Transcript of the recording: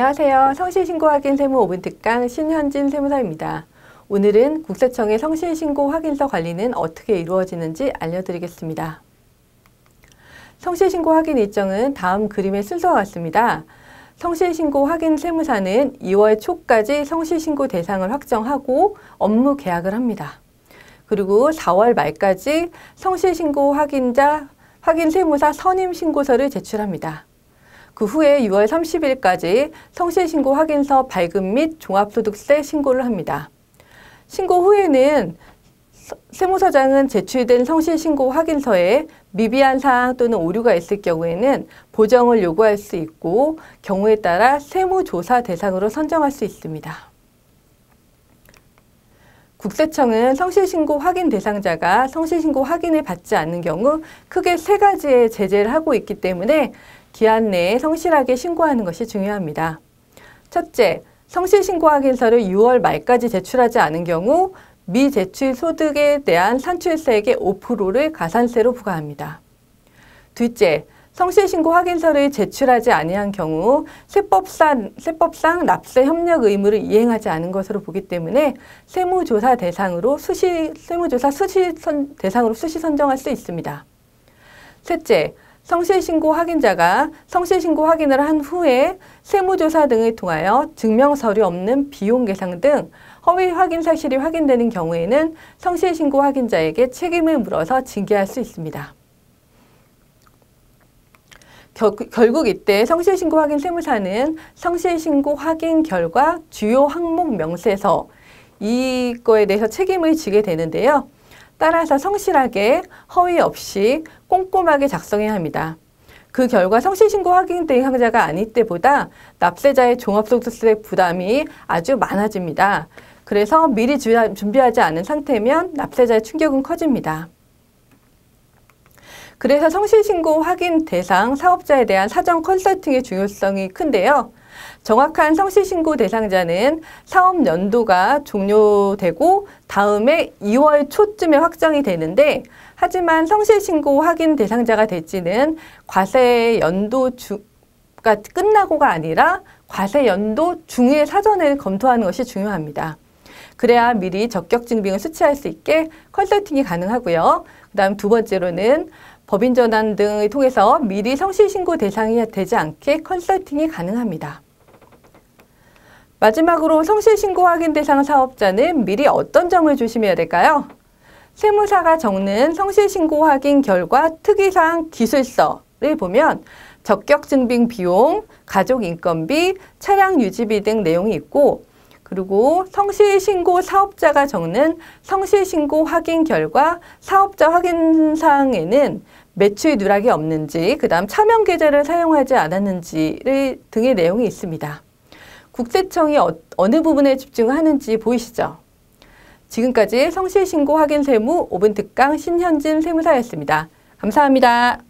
안녕하세요. 성실신고 확인 세무 5분 특강 신현진 세무사입니다. 오늘은 국세청의 성실신고 확인서 관리는 어떻게 이루어지는지 알려드리겠습니다. 성실신고 확인 일정은 다음 그림의 순서와 같습니다. 성실신고 확인 세무사는 2월 초까지 성실신고 대상을 확정하고 업무 계약을 합니다. 그리고 4월 말까지 성실신고 확인자, 확인 세무사 선임 신고서를 제출합니다. 그 후에 6월 30일까지 성실신고 확인서 발급 및 종합소득세 신고를 합니다. 신고 후에는 세무서장은 제출된 성실신고 확인서에 미비한 사항 또는 오류가 있을 경우에는 보정을 요구할 수 있고 경우에 따라 세무조사 대상으로 선정할 수 있습니다. 국세청은 성실신고 확인 대상자가 성실신고 확인을 받지 않는 경우 크게 세 가지의 제재를 하고 있기 때문에 기한 내에 성실하게 신고하는 것이 중요합니다. 첫째, 성실 신고 확인서를 6월 말까지 제출하지 않은 경우 미제출 소득에 대한 산출세액의 5%를 가산세로 부과합니다. 둘째, 성실신고 확인서를 제출하지 아니한 경우 세법상, 세법상 납세 협력 의무를 이행하지 않은 것으로 보기 때문에 세무조사 대상으로 수시 세무조사 수시 선, 대상으로 수시 선정할 수 있습니다. 셋째, 성실신고 확인자가 성실신고 확인을 한 후에 세무조사 등을 통하여 증명서류 없는 비용 계상 등 허위 확인 사실이 확인되는 경우에는 성실신고 확인자에게 책임을 물어서 징계할 수 있습니다. 겨, 결국 이때 성실신고 확인 세무사는 성실신고 확인 결과 주요 항목 명세서 이거에 대해서 책임을 지게 되는데요. 따라서 성실하게 허위 없이 꼼꼼하게 작성해야 합니다. 그 결과 성실신고 확인 대상자가 아닐 때보다 납세자의 종합소득세 부담이 아주 많아집니다. 그래서 미리 준비하지 않은 상태면 납세자의 충격은 커집니다. 그래서 성실신고 확인 대상 사업자에 대한 사전 컨설팅의 중요성이 큰데요. 정확한 성실신고 대상자는 사업 연도가 종료되고 다음에 2월 초쯤에 확정이 되는데 하지만 성실신고 확인 대상자가 될지는 과세 연도 가 그러니까 끝나고가 아니라 과세 연도 중에 사전을 검토하는 것이 중요합니다. 그래야 미리 적격 증빙을 수취할 수 있게 컨설팅이 가능하고요. 그다음 두 번째로는 법인 전환 등을 통해서 미리 성실 신고 대상이 되지 않게 컨설팅이 가능합니다. 마지막으로 성실 신고 확인 대상 사업자는 미리 어떤 점을 조심해야 될까요? 세무사가 적는 성실 신고 확인 결과 특이사항 기술서를 보면 적격 증빙 비용, 가족 인건비, 차량 유지비 등 내용이 있고 그리고 성실신고 사업자가 적는 성실신고 확인 결과 사업자 확인 사항에는 매출 누락이 없는지, 그 다음 차명 계좌를 사용하지 않았는지 등의 내용이 있습니다. 국세청이 어, 어느 부분에 집중하는지 보이시죠? 지금까지 성실신고 확인 세무 오분 특강 신현진 세무사였습니다. 감사합니다.